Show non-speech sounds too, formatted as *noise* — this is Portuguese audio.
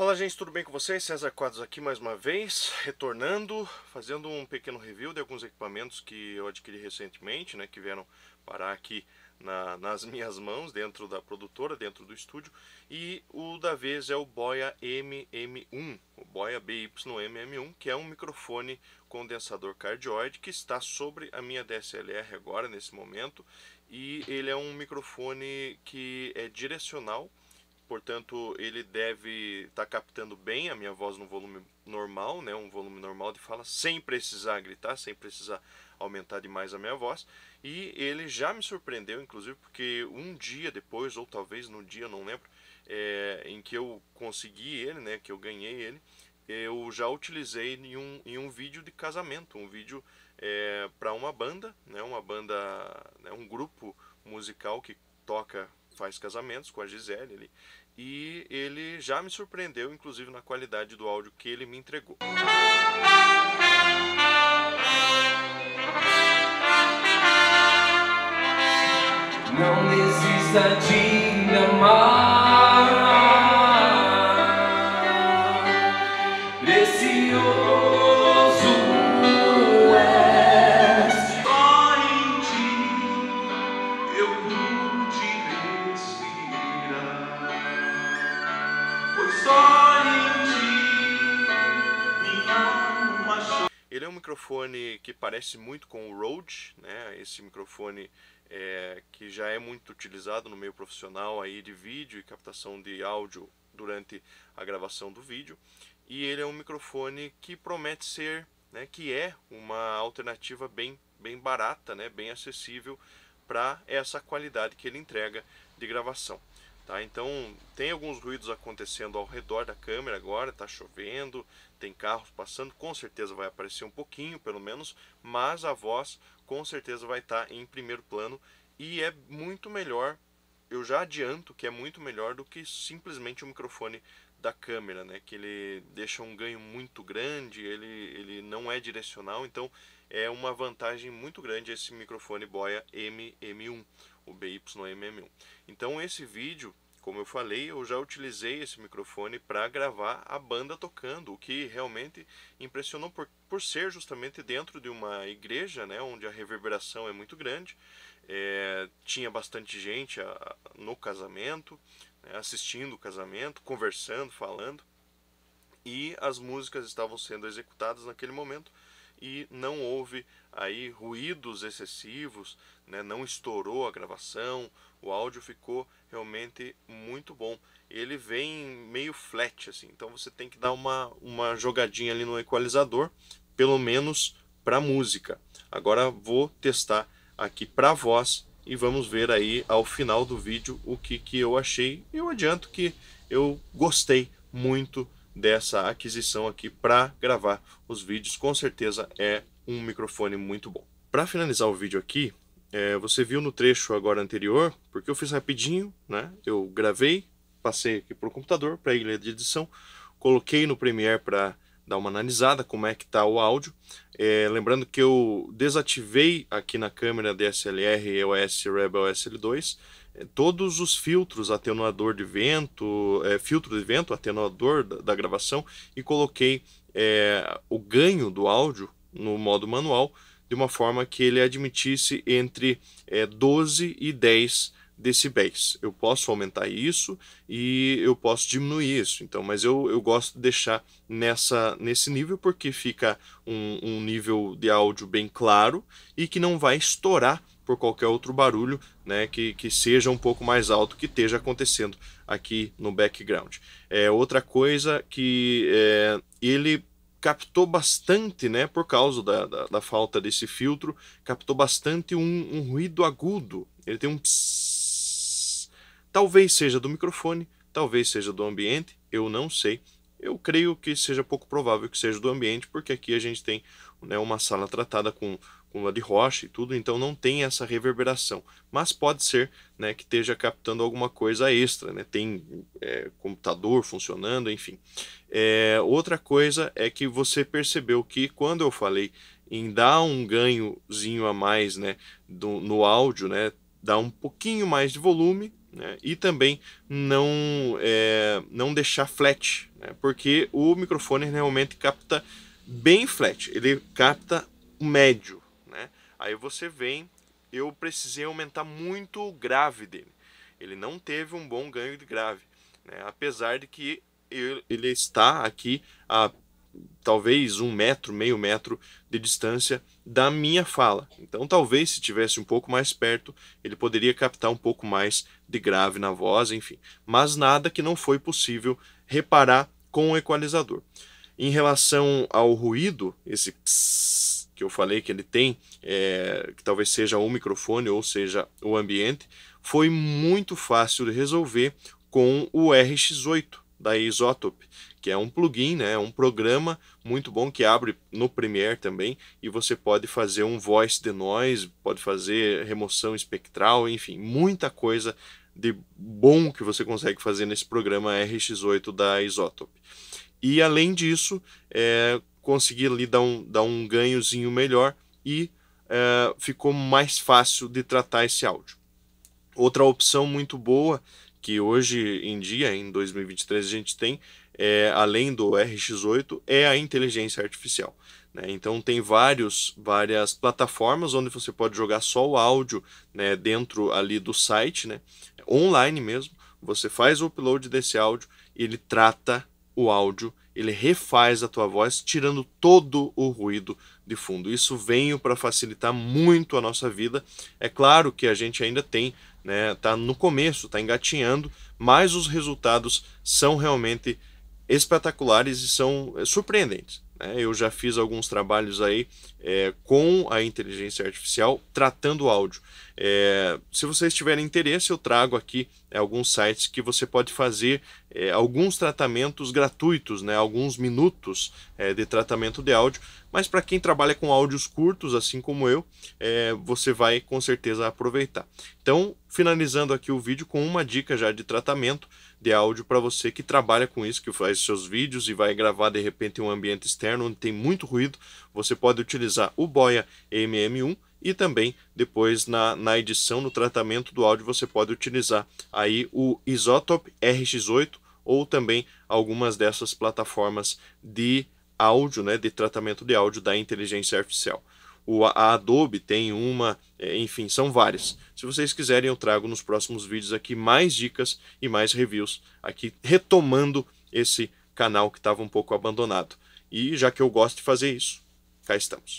Fala gente, tudo bem com vocês? César Quadros aqui mais uma vez, retornando, fazendo um pequeno review de alguns equipamentos que eu adquiri recentemente, né, que vieram parar aqui na, nas *laughs* minhas mãos, dentro da produtora, dentro do estúdio, e o da vez é o Boya MM1, o Boya BYMM1, que é um microfone condensador cardioide que está sobre a minha DSLR agora, nesse momento, e ele é um microfone que é direcional, portanto ele deve estar tá captando bem a minha voz no volume normal, né, um volume normal de fala, sem precisar gritar, sem precisar aumentar demais a minha voz. E ele já me surpreendeu, inclusive, porque um dia depois, ou talvez no dia, não lembro, é, em que eu consegui ele, né, que eu ganhei ele, eu já utilizei em um, em um vídeo de casamento, um vídeo é, eh, para uma banda, né, uma banda, né, um grupo musical que toca faz casamentos com a Gisele ali, e ele já me surpreendeu, inclusive na qualidade do áudio que ele me entregou. Não desista de amar. Ele é um microfone que parece muito com o Rode, né? Esse microfone é, que já é muito utilizado no meio profissional aí de vídeo e captação de áudio durante a gravação do vídeo. E ele é um microfone que promete ser, né, que é uma alternativa bem, bem barata, né, bem acessível para essa qualidade que ele entrega de gravação. Tá? Então tem alguns ruídos acontecendo ao redor da câmera agora, está chovendo, tem carros passando, com certeza vai aparecer um pouquinho, pelo menos, mas a voz com certeza vai estar tá em primeiro plano e é muito melhor. Eu já adianto que é muito melhor do que simplesmente o microfone da câmera, né? Que ele deixa um ganho muito grande, ele, ele não é direcional, então é uma vantagem muito grande esse microfone Boya MM1 o BYMM1. Então esse vídeo, como eu falei, eu já utilizei esse microfone para gravar a banda tocando, o que realmente impressionou por, por ser justamente dentro de uma igreja, né, onde a reverberação é muito grande, é, tinha bastante gente a, a, no casamento, né, assistindo o casamento, conversando, falando, e as músicas estavam sendo executadas naquele momento e não houve aí ruídos excessivos, né? não estourou a gravação, o áudio ficou realmente muito bom. Ele vem meio flat assim, então você tem que dar uma, uma jogadinha ali no equalizador, pelo menos para música. Agora vou testar aqui para voz e vamos ver aí ao final do vídeo o que, que eu achei. Eu adianto que eu gostei muito dessa aquisição aqui para gravar os vídeos. Com certeza é um microfone muito bom. Para finalizar o vídeo aqui, é, você viu no trecho agora anterior, porque eu fiz rapidinho, né? Eu gravei, passei aqui para o computador, para a ilha de edição, coloquei no Premiere para dar uma analisada como é que está o áudio. É, lembrando que eu desativei aqui na câmera DSLR EOS Rebel SL2, todos os filtros, atenuador de vento, é, filtro de vento, atenuador da, da gravação e coloquei é, o ganho do áudio no modo manual de uma forma que ele admitisse entre é, 12 e 10 decibéis. Eu posso aumentar isso e eu posso diminuir isso. Então, mas eu, eu gosto de deixar nessa, nesse nível porque fica um, um nível de áudio bem claro e que não vai estourar por qualquer outro barulho né, que, que seja um pouco mais alto que esteja acontecendo aqui no background. É outra coisa que é, ele captou bastante, né, por causa da, da, da falta desse filtro, captou bastante um, um ruído agudo. Ele tem um psss. talvez seja do microfone, talvez seja do ambiente, eu não sei. Eu creio que seja pouco provável que seja do ambiente, porque aqui a gente tem né, uma sala tratada com com lua de rocha e tudo, então não tem essa reverberação. Mas pode ser né, que esteja captando alguma coisa extra, né? tem é, computador funcionando, enfim. É, outra coisa é que você percebeu que quando eu falei em dar um ganhozinho a mais né, do, no áudio, né, dar um pouquinho mais de volume, né? e também não, é, não deixar flat, né? porque o microfone realmente capta bem flat, ele capta o médio. Aí você vem, eu precisei aumentar muito o grave dele. Ele não teve um bom ganho de grave, né? apesar de que ele está aqui a talvez um metro, meio metro de distância da minha fala. Então, talvez se tivesse um pouco mais perto, ele poderia captar um pouco mais de grave na voz, enfim. Mas nada que não foi possível reparar com o equalizador. Em relação ao ruído, esse psss, que eu falei que ele tem, é, que talvez seja o microfone ou seja o ambiente, foi muito fácil de resolver com o RX8 da Isotope, que é um plugin, né, um programa muito bom que abre no Premiere também e você pode fazer um voice de noise, pode fazer remoção espectral, enfim, muita coisa de bom que você consegue fazer nesse programa RX8 da Isotope. E além disso, é, conseguir ali dar um, dar um ganhozinho melhor e é, ficou mais fácil de tratar esse áudio. Outra opção muito boa que hoje em dia, em 2023, a gente tem, é, além do RX8, é a inteligência artificial. Né? Então tem vários, várias plataformas onde você pode jogar só o áudio né, dentro ali do site, né? online mesmo. Você faz o upload desse áudio, ele trata o áudio ele refaz a tua voz, tirando todo o ruído de fundo. Isso veio para facilitar muito a nossa vida. É claro que a gente ainda tem, né, tá no começo, tá engatinhando, mas os resultados são realmente espetaculares e são eh, surpreendentes. Né? Eu já fiz alguns trabalhos aí é, com a inteligência artificial tratando áudio. É, se vocês tiverem interesse, eu trago aqui é, alguns sites que você pode fazer é, alguns tratamentos gratuitos, né? alguns minutos é, de tratamento de áudio. Mas para quem trabalha com áudios curtos, assim como eu, é, você vai com certeza aproveitar. Então, finalizando aqui o vídeo com uma dica já de tratamento de áudio para você que trabalha com isso, que faz seus vídeos e vai gravar de repente em um ambiente externo onde tem muito ruído, você pode utilizar o Boya MM1 e também depois na, na edição, no tratamento do áudio, você pode utilizar aí o Isotope RX8 ou também algumas dessas plataformas de áudio, né, de tratamento de áudio da inteligência artificial o, a Adobe tem uma, é, enfim, são várias. Se vocês quiserem, eu trago nos próximos vídeos aqui mais dicas e mais reviews, aqui retomando esse canal que estava um pouco abandonado. E já que eu gosto de fazer isso, cá estamos.